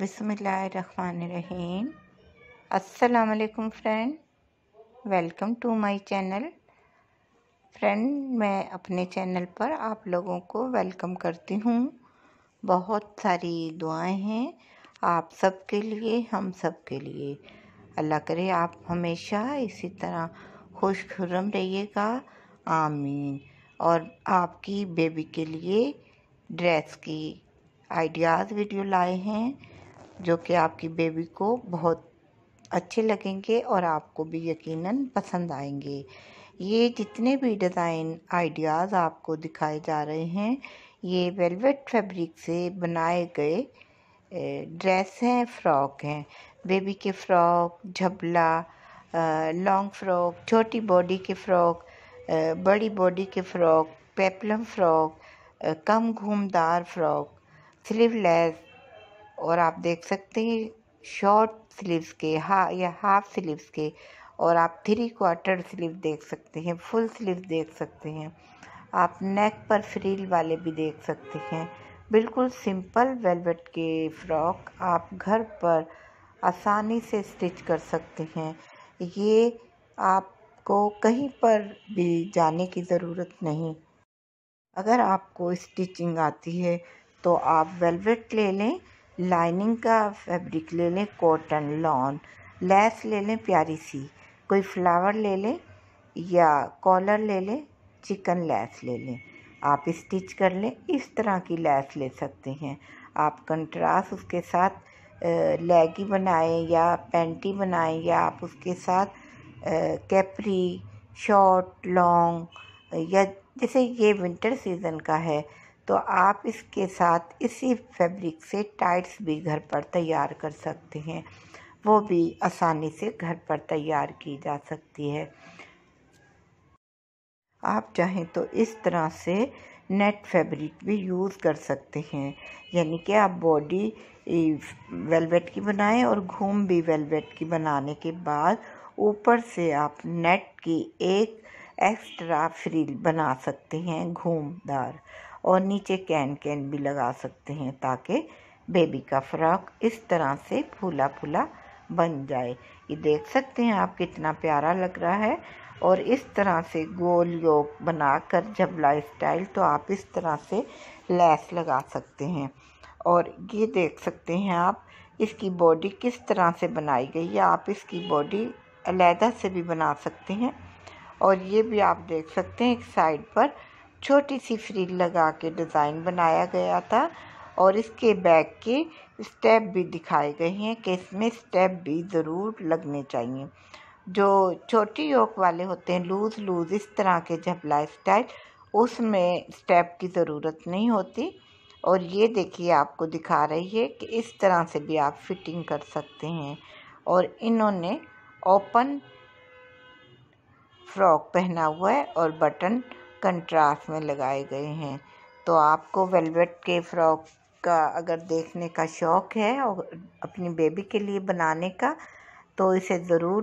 बिसमीम असलकम friend welcome to my channel friend मैं अपने चैनल पर आप लोगों को वेलकम करती हूँ बहुत सारी दुआएं हैं आप सब के लिए हम सब के लिए अल्लाह करे आप हमेशा इसी तरह खुश खुरम रहिएगा आमीन और आपकी बेबी के लिए ड्रेस की आइडियाज़ वीडियो लाए हैं जो कि आपकी बेबी को बहुत अच्छे लगेंगे और आपको भी यकीनन पसंद आएंगे ये जितने भी डिज़ाइन आइडियाज़ आपको दिखाए जा रहे हैं ये वेलवेट फैब्रिक से बनाए गए ड्रेस हैं फ्रॉक हैं बेबी के फ्रॉक झबला लॉन्ग फ्रॉक छोटी बॉडी के फ्रॉक बड़ी बॉडी के फ्रॉक पेपलम फ्रॉक कम घूमदार फ्रॉक स्लीवलेस और आप देख सकते हैं शॉर्ट स्लीव्स के हा या हाफ स्लीव्स के और आप थ्री क्वार्टर स्लीव देख सकते हैं फुल स्लीव देख सकते हैं आप नेक पर फ्रील वाले भी देख सकते हैं बिल्कुल सिंपल वेलवेट के फ्रॉक आप घर पर आसानी से स्टिच कर सकते हैं ये आपको कहीं पर भी जाने की ज़रूरत नहीं अगर आपको स्टिचिंग आती है तो आप वेलवेट ले लें लाइनिंग का फैब्रिक ले लें कॉटन लॉन लेस ले लें प्यारी सी कोई फ्लावर ले लें या कॉलर ले लें चिकन लैस ले लें आप स्टिच कर लें इस तरह की लैस ले सकते हैं आप कंट्रास्ट उसके साथ लेगी बनाएं या पैंटी बनाएं या आप उसके साथ कैपरी शॉर्ट लॉन्ग या जैसे ये विंटर सीज़न का है तो आप इसके साथ इसी फैब्रिक से टाइट्स भी घर पर तैयार कर सकते हैं वो भी आसानी से घर पर तैयार की जा सकती है आप चाहें तो इस तरह से नेट फैब्रिक भी यूज़ कर सकते हैं यानी कि आप बॉडी वेलवेट की बनाएं और घूम भी वेलवेट की बनाने के बाद ऊपर से आप नेट की एक एक्स्ट्रा फ्रील बना सकते हैं घूमदार और नीचे कैन कैन भी लगा सकते हैं ताकि बेबी का फ्रॉक इस तरह से फूला फूला बन जाए ये देख सकते हैं आप कितना प्यारा लग रहा है और इस तरह से गोल योग बनाकर लाइफ स्टाइल तो आप इस तरह से लैस लगा सकते हैं और ये देख सकते हैं आप इसकी बॉडी किस तरह से बनाई गई है आप इसकी बॉडी अलहदा से भी बना सकते हैं और ये भी आप देख सकते हैं एक साइड पर छोटी सी फ्रिल लगा के डिज़ाइन बनाया गया था और इसके बैग के स्टेप भी दिखाए गए हैं कि इसमें स्टेप भी ज़रूर लगने चाहिए जो छोटी योक वाले होते हैं लूज़ लूज़ इस तरह के झपला स्टाइल उसमें स्टेप की ज़रूरत नहीं होती और ये देखिए आपको दिखा रही है कि इस तरह से भी आप फिटिंग कर सकते हैं और इन्होंने ओपन फ्रॉक पहना हुआ है और बटन कंट्रास्ट में लगाए गए हैं तो आपको वेलवेट के फ्रॉक का अगर देखने का शौक़ है और अपनी बेबी के लिए बनाने का तो इसे ज़रूर